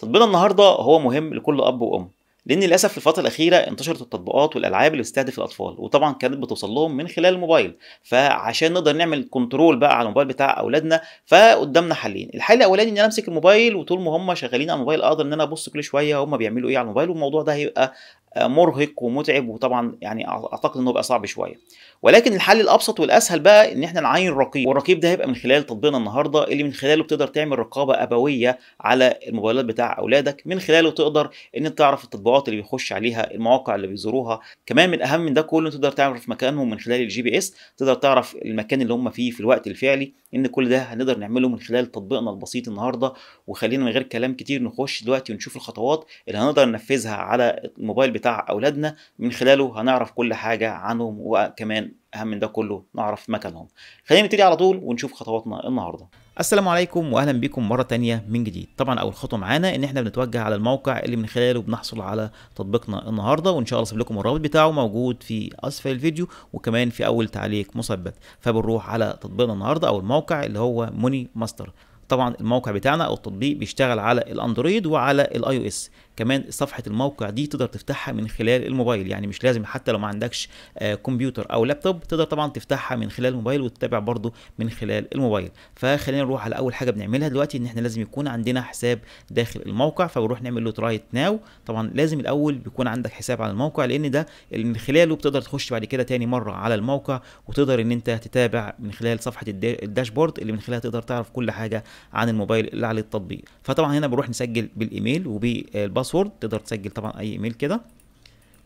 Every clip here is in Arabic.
تطبيقنا النهارده هو مهم لكل اب وام لان للاسف في الفتره الاخيره انتشرت التطبيقات والالعاب اللي بتستهدف الاطفال وطبعا كانت بتوصل لهم من خلال الموبايل فعشان نقدر نعمل كنترول بقى على الموبايل بتاع اولادنا فقدامنا حلين الحل الاولاني ان انا امسك الموبايل وطول ما هم شغالين على الموبايل اقدر ان انا ابص كل شويه هم بيعملوا ايه على الموبايل والموضوع ده هيبقى آه، مرهق ومتعب وطبعا يعني اعتقد انه بقى صعب شويه ولكن الحل الابسط والاسهل بقى ان احنا نعين رقيب والرقيب ده هيبقى من خلال تطبيقنا النهارده اللي من خلاله بتقدر تعمل رقابه ابويه على الموبايلات بتاع اولادك من خلاله تقدر ان تعرف التطبيقات اللي بيخش عليها المواقع اللي بيزوروها كمان من اهم من ده كله تقدر تعرف مكانهم من خلال الجي بي اس تقدر تعرف المكان اللي هم فيه في الوقت الفعلي ان كل ده هنقدر نعمله من خلال تطبيقنا البسيط النهارده وخلينا من غير كلام كتير نخش دلوقتي ونشوف الخطوات اللي هنقدر ننفذها على الموبايل بتاع اولادنا من خلاله هنعرف كل حاجه عنهم وكمان اهم من ده كله نعرف مكانهم خلينا نبتدي على طول ونشوف خطواتنا النهارده السلام عليكم واهلا بيكم مره تانية من جديد طبعا اول خطوه معانا ان احنا بنتوجه على الموقع اللي من خلاله بنحصل على تطبيقنا النهارده وان شاء الله اسيب لكم الرابط بتاعه موجود في اسفل الفيديو وكمان في اول تعليق مثبت فبنروح على تطبيقنا النهارده او الموقع اللي هو موني ماستر طبعا الموقع بتاعنا او التطبيق بيشتغل على الاندرويد وعلى الاي او اس كمان صفحه الموقع دي تقدر تفتحها من خلال الموبايل يعني مش لازم حتى لو ما عندكش آه، كمبيوتر او لابتوب تقدر طبعا تفتحها من خلال الموبايل وتتابع برضو من خلال الموبايل فخلينا نروح على اول حاجه بنعملها دلوقتي ان احنا لازم يكون عندنا حساب داخل الموقع فبنروح نعمل له ترايت ناو طبعا لازم الاول بيكون عندك حساب على الموقع لان ده اللي من خلاله بتقدر تخش بعد كده تاني مره على الموقع وتقدر ان انت تتابع من خلال صفحه الداشبورد اللي من خلالها تقدر تعرف كل حاجه عن الموبايل اللي على التطبيق فطبعا هنا بنروح نسجل بالايميل وبالباسورد باسورد تقدر تسجل طبعا اي ايميل كده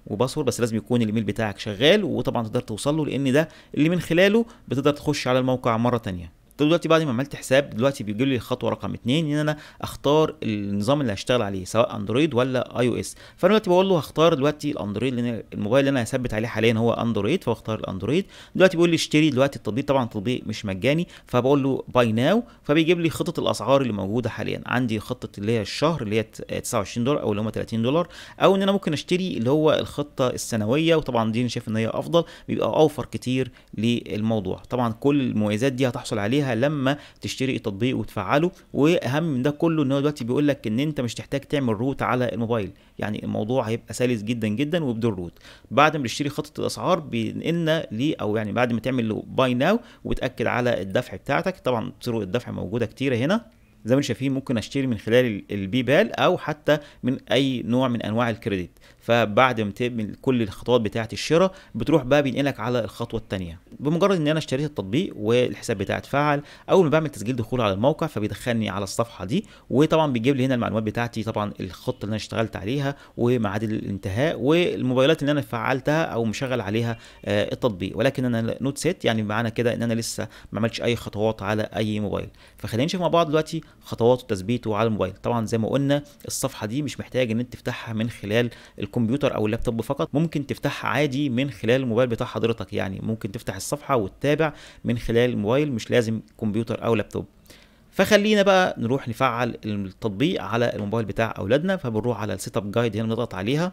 وباسورد بس لازم يكون الايميل بتاعك شغال وطبعا تقدر توصل له لان ده اللي من خلاله بتقدر تخش على الموقع مره تانية طب دلوقتي بعد ما عملت حساب دلوقتي بيجي لي الخطوه رقم اثنين ان انا اختار النظام اللي هشتغل عليه سواء اندرويد ولا اي او اس فانا دلوقتي بقول له هختار دلوقتي الاندرويد لان الموبايل اللي انا هثبت عليه حاليا هو اندرويد فاختار الاندرويد دلوقتي بيقول لي اشتري دلوقتي التطبيق طبعا التطبيق مش مجاني فبقول له باي ناو فبيجيب لي خطه الاسعار اللي موجوده حاليا عندي خطه اللي هي الشهر اللي هي 29 دولار او اللي هم 30 دولار او ان انا ممكن اشتري اللي هو الخطه السنويه وطبعا دي انا شايف ان هي افضل بيبقى اوفر كتير للموضوع طبعا كل المميزات دي هتحصل عليها عليها لما تشتري التطبيق وتفعله واهم من ده كله ان هو دلوقتي بيقول لك ان انت مش تحتاج تعمل روت على الموبايل يعني الموضوع هيبقى سلس جدا جدا وبدون روت بعد ما تشتري خطه الاسعار بينقلنا لي او يعني بعد ما تعمل له باي ناو وتاكد على الدفع بتاعتك طبعا طرق الدفع موجوده كتيره هنا زي ما انتم شايفين ممكن اشتري من خلال البي بال او حتى من اي نوع من انواع الكريدت فبعد ما تعمل كل الخطوات بتاعه الشراء بتروح بقى بينقلك على الخطوه الثانيه بمجرد ان انا اشتريت التطبيق والحساب بتاعي اتفعل اول ما بعمل تسجيل دخول على الموقع فبيدخلني على الصفحه دي وطبعا بيجيب لي هنا المعلومات بتاعتي طبعا الخطه اللي انا اشتغلت عليها وميعاد الانتهاء والموبايلات اللي انا فعلتها او مشغل عليها آه التطبيق ولكن انا نوت سيت يعني معنى كده ان انا لسه ما عملتش اي خطوات على اي موبايل فخلينا نشوف مع بعض دلوقتي خطوات تثبيته على الموبايل طبعا زي ما قلنا الصفحه دي مش محتاج ان انت تفتحها من خلال الكمبيوتر او اللابتوب فقط ممكن تفتحها عادي من خلال الموبايل بتاع حضرتك يعني ممكن تفتح الصفحه وتتابع من خلال الموبايل مش لازم كمبيوتر او لابتوب فخلينا بقى نروح نفعل التطبيق على الموبايل بتاع اولادنا فبنروح على السيت اب جايد هنا بنضغط عليها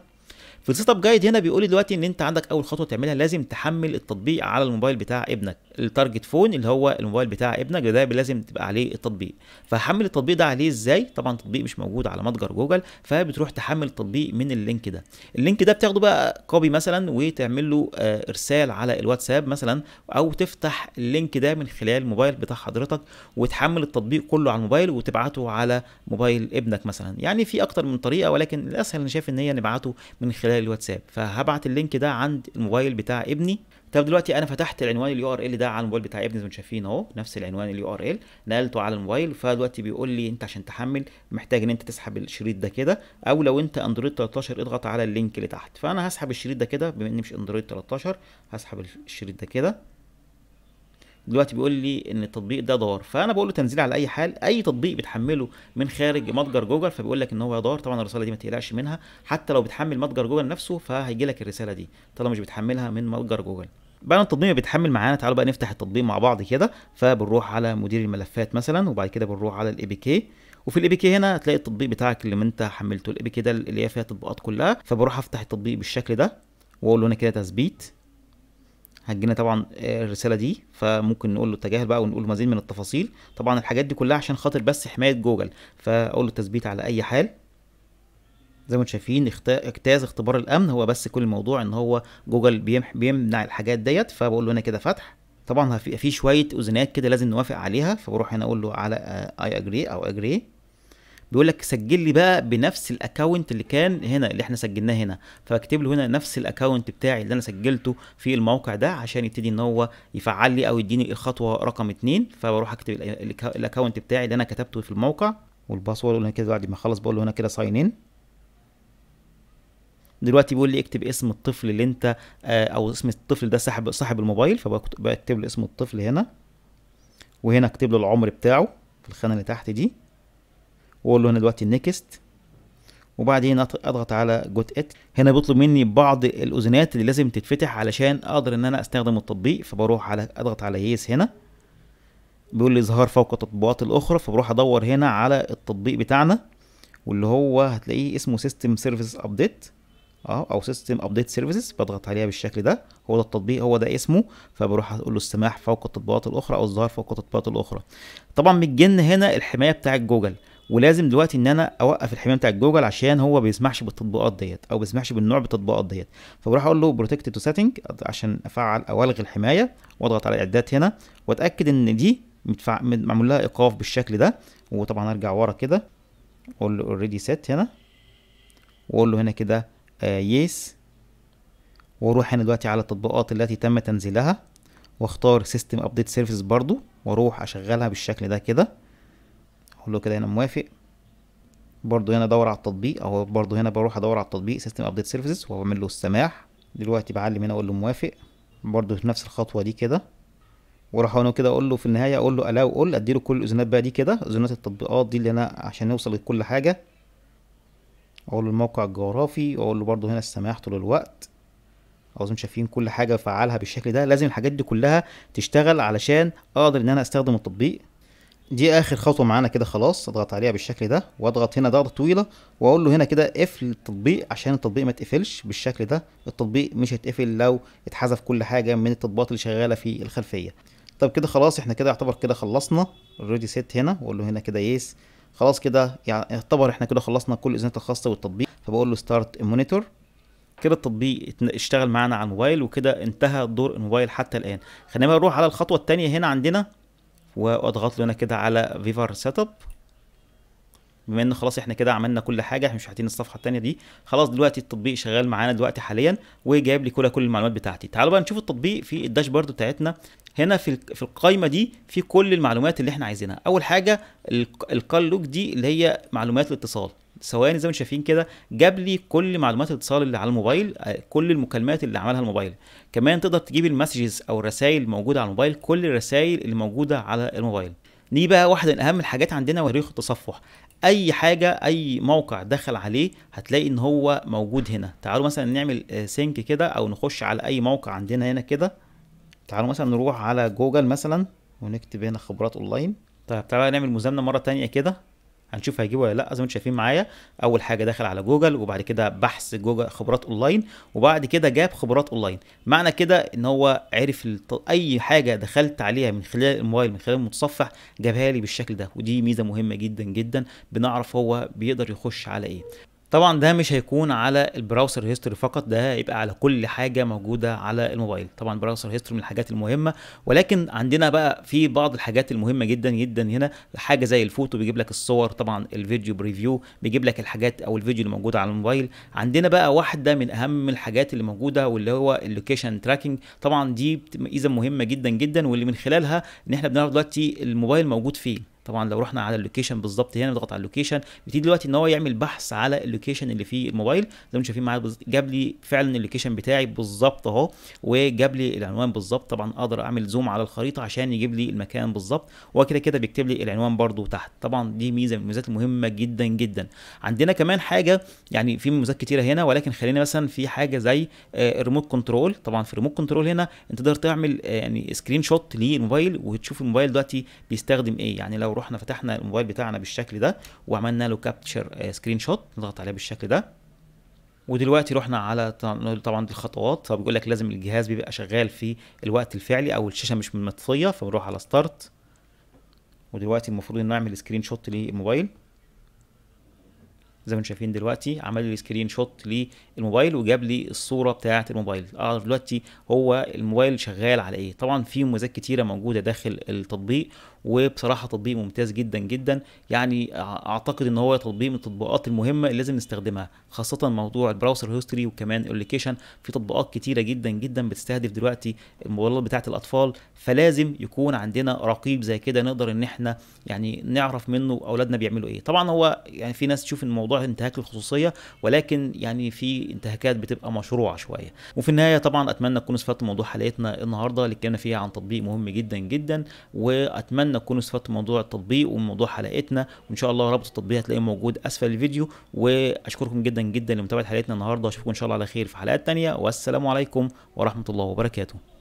في السيت اب جايد هنا بيقول لي دلوقتي ان انت عندك اول خطوه تعملها لازم تحمل التطبيق على الموبايل بتاع ابنك التارجت فون اللي هو الموبايل بتاع ابنك ده لازم تبقى عليه التطبيق فحمل التطبيق ده عليه ازاي طبعا التطبيق مش موجود على متجر جوجل فبتروح تحمل التطبيق من اللينك ده اللينك ده بتاخده بقى كوبي مثلا وتعمل له آه ارسال على الواتساب مثلا او تفتح اللينك ده من خلال الموبايل بتاع حضرتك وتحمل التطبيق كله على الموبايل وتبعته على موبايل ابنك مثلا يعني في اكتر من طريقه ولكن الاسهل انا شايف ان هي نبعته من خلال الواتساب فهبعت اللينك ده عند الموبايل بتاع ابني طب دلوقتي انا فتحت العنوان اليو ار ال ده على الموبايل بتاع ابني زي ما شايفين اهو نفس العنوان اليو ار ال نقلته على الموبايل فدلوقتي بيقول لي انت عشان تحمل محتاج ان انت تسحب الشريط ده كده او لو انت اندرويد 13 اضغط على اللينك اللي تحت فانا هسحب الشريط ده كده بما اني مش اندرويد 13 هسحب الشريط ده كده دلوقتي بيقول لي ان التطبيق ده دار فانا بقول له تنزيل على اي حال اي تطبيق بتحمله من خارج متجر جوجل فبيقول لك ان هو دار طبعا الرساله دي ما تقلقش منها حتى لو بتحمل متجر جوجل نفسه فهيجي لك الرساله دي طالما مش بتحملها من متجر جوجل بعد التطبيق بيتحمل معانا تعالوا بقى نفتح التطبيق مع بعض كده فبنروح على مدير الملفات مثلا وبعد كده بنروح على الاي بي كي وفي الاي بي كي هنا هتلاقي التطبيق بتاعك اللي انت حملته الاي بي كي ده اللي هي فيها التطبيقات كلها فبروح افتح التطبيق بالشكل ده واقول له هنا كده تثبيت هتجينا طبعا آه، الرساله دي فممكن نقول له تجاهل بقى ونقول مزيد من التفاصيل طبعا الحاجات دي كلها عشان خاطر بس حمايه جوجل فاقول له تثبيت على اي حال زي ما انتم شايفين اجتاز اختبار الامن هو بس كل الموضوع ان هو جوجل بيمنع الحاجات ديت فبقول له هنا كده فتح طبعا في شويه اذنات كده لازم نوافق عليها فبروح هنا اقول له على اي آه، اجري او اجري بيقول لك سجل لي بقى بنفس الاكونت اللي كان هنا اللي احنا سجلناه هنا فاكتب له هنا نفس الاكونت بتاعي اللي انا سجلته في الموقع ده عشان يبتدي ان هو يفعل لي او يديني الخطوه رقم اتنين فبروح اكتب الاكونت بتاعي اللي انا كتبته في الموقع والباسورد هنا كده بعد ما اخلص بقول له هنا كده ساين ان دلوقتي بيقول لي اكتب اسم الطفل اللي انت آه، او اسم الطفل ده صاحب صاحب الموبايل فبكتب له اسم الطفل هنا وهنا اكتب له العمر بتاعه في الخانه اللي تحت دي واقول له هنا دلوقتي نيكست وبعدين اضغط على جوت ات هنا بيطلب مني بعض الاذنات اللي لازم تتفتح علشان اقدر ان انا استخدم التطبيق فبروح على اضغط على يس هنا بيقول لي اظهار فوق التطبيقات الاخرى فبروح ادور هنا على التطبيق بتاعنا واللي هو هتلاقيه اسمه سيستم سيرفيس ابديت اهو او سيستم ابديت سيرفيسز بضغط عليها بالشكل ده هو ده التطبيق هو ده اسمه فبروح اقول له السماح فوق التطبيقات الاخرى او الظهر فوق التطبيقات الاخرى طبعا بتجن هنا الحمايه بتاعه جوجل ولازم دلوقتي ان انا اوقف الحمايه بتاعه جوجل عشان هو ما بيسمحش بالتطبيقات ديت او ما بيسمحش بالنوع بالتطبيقات ديت فبروح اقول له بروتكت تو سيتنج عشان افعل او الغي الحمايه واضغط على الاعدادات هنا واتاكد ان دي معمول لها ايقاف بالشكل ده وطبعا ارجع ورا كده اقول له اوريدي سيت هنا واقول له هنا كده آه، يس واروح هنا دلوقتي على التطبيقات التي تم تنزيلها واختار سيستم ابديت سيرفيس برضو واروح اشغلها بالشكل ده كده اقول له كده هنا موافق برضو هنا ادور على التطبيق او برضو هنا بروح ادور على التطبيق سيستم ابديت سيرفيس واعمل له السماح دلوقتي بعلم هنا اقول له موافق برضو في نفس الخطوه دي كده واروح انا كده اقول له في النهايه اقول له الاو اول اديله كل الاذونات بقى دي كده اذونات التطبيقات دي اللي انا عشان نوصل لكل حاجه اقول له الموقع الجغرافي واقول له برضو هنا السماح طول الوقت اظن شايفين كل حاجه فعلها بالشكل ده لازم الحاجات دي كلها تشتغل علشان اقدر ان انا استخدم التطبيق دي اخر خطوه معانا كده خلاص اضغط عليها بالشكل ده واضغط هنا ضغطه طويله واقول له هنا كده قفل التطبيق عشان التطبيق ما تقفلش بالشكل ده التطبيق مش هيتقفل لو اتحذف كل حاجه من التطبيقات اللي شغاله في الخلفيه طب كده خلاص احنا كده يعتبر كده خلصنا اوريدي سيت هنا واقول له هنا كده يس yes. خلاص كده يعني اعتبر احنا كده خلصنا كل الاذونات الخاصه والتطبيق فبقول له ستارت مونيتور كده التطبيق اشتغل معانا على الموبايل وكده انتهى دور الموبايل حتى الان خلينا بقى نروح على الخطوه الثانيه هنا عندنا واضغط له هنا كده على فيفر سيت اب بما ان خلاص احنا كده عملنا كل حاجه احنا مش محتاجين الصفحه الثانيه دي خلاص دلوقتي التطبيق شغال معانا دلوقتي حاليا وجايب لي كل كل المعلومات بتاعتي تعالوا بقى نشوف التطبيق في الداشبورد بتاعتنا هنا في في القائمه دي في كل المعلومات اللي احنا عايزينها اول حاجه الكال لوك دي اللي هي معلومات الاتصال ثواني زي ما شايفين كده جاب لي كل معلومات الاتصال اللي على الموبايل آه، كل المكالمات اللي عملها الموبايل كمان تقدر تجيب المسجز او الرسائل الموجوده على الموبايل كل الرسائل اللي موجوده على الموبايل دي بقى واحده من اهم الحاجات عندنا وريخ التصفح اي حاجه اي موقع دخل عليه هتلاقي ان هو موجود هنا تعالوا مثلا نعمل سينك آه، كده او نخش على اي موقع عندنا هنا كده تعالوا مثلا نروح على جوجل مثلا ونكتب هنا خبرات اونلاين طيب تعالوا نعمل مزامنه مره تانية كده هنشوف هيجيبه ولا لا زي ما انتم شايفين معايا اول حاجه داخل على جوجل وبعد كده بحث جوجل خبرات اونلاين وبعد كده جاب خبرات اونلاين معنى كده ان هو عرف اي حاجه دخلت عليها من خلال الموبايل من خلال المتصفح جابها لي بالشكل ده ودي ميزه مهمه جدا جدا بنعرف هو بيقدر يخش على ايه طبعا ده مش هيكون على البراوزر هيستوري فقط ده هيبقى على كل حاجه موجوده على الموبايل طبعا براوزر هيستوري من الحاجات المهمه ولكن عندنا بقى في بعض الحاجات المهمه جدا جدا هنا حاجه زي الفوتو بيجيب لك الصور طبعا الفيديو بريفيو بيجيب لك الحاجات او الفيديو اللي موجوده على الموبايل عندنا بقى واحده من اهم الحاجات اللي موجوده واللي هو اللوكيشن تراكنج طبعا دي ميزه مهمه جدا جدا واللي من خلالها ان احنا بنعرف دلوقتي الموبايل موجود فين طبعا لو رحنا على اللوكيشن بالظبط هنا نضغط على اللوكيشن بتيجي دلوقتي ان هو يعمل بحث على اللوكيشن اللي فيه الموبايل زي ما انتم شايفين معايا بالظبط جاب لي فعلا اللوكيشن بتاعي بالظبط اهو وجاب لي العنوان بالظبط طبعا اقدر اعمل زوم على الخريطه عشان يجيب لي المكان بالظبط وكده كده بيكتب لي العنوان برده تحت طبعا دي ميزه من الميزات المهمه جدا جدا عندنا كمان حاجه يعني في ميزات كتيره هنا ولكن خلينا مثلا في حاجه زي آه، الريموت كنترول طبعا في الريموت كنترول هنا انت تقدر تعمل آه، يعني سكرين شوت للموبايل وتشوف الموبايل دلوقتي بيستخدم ايه يعني لو لو رحنا فتحنا الموبايل بتاعنا بالشكل ده وعملنا له كابتشر سكرين شوت نضغط عليه بالشكل ده ودلوقتي رحنا على طبعا الخطوات فبيقول لك لازم الجهاز بيبقى شغال في الوقت الفعلي او الشاشه مش مطفيه فبنروح على ستارت ودلوقتي المفروض ان نعمل سكرين شوت للموبايل زي ما انتم شايفين دلوقتي عمل لي سكرين شوت للموبايل وجاب لي الصوره بتاعه الموبايل اعرف دلوقتي هو الموبايل شغال على ايه طبعا في مميزات كتيره موجوده داخل التطبيق وبصراحه تطبيق ممتاز جدا جدا يعني اعتقد ان هو تطبيق من التطبيقات المهمه اللي لازم نستخدمها خاصه موضوع البراوزر هيستوري وكمان اللوكيشن في تطبيقات كتيره جدا جدا بتستهدف دلوقتي الموبايلات بتاعه الاطفال فلازم يكون عندنا رقيب زي كده نقدر ان احنا يعني نعرف منه اولادنا بيعملوا ايه طبعا هو يعني في ناس تشوف ان موضوع انتهاك الخصوصيه ولكن يعني في انتهاكات بتبقى مشروعه شويه وفي النهايه طبعا اتمنى تكونوا استفدتوا موضوع حلقتنا النهارده اللي اتكلمنا فيها عن تطبيق مهم جدا جدا واتمنى اتمنى تكونوا استفدتوا من موضوع التطبيق وموضوع حلقتنا وان شاء الله رابط التطبيق هتلاقيه موجود اسفل الفيديو واشكركم جدا جدا لمتابعه حلقتنا النهارده واشوفكم ان شاء الله على خير في حلقات تانية والسلام عليكم ورحمه الله وبركاته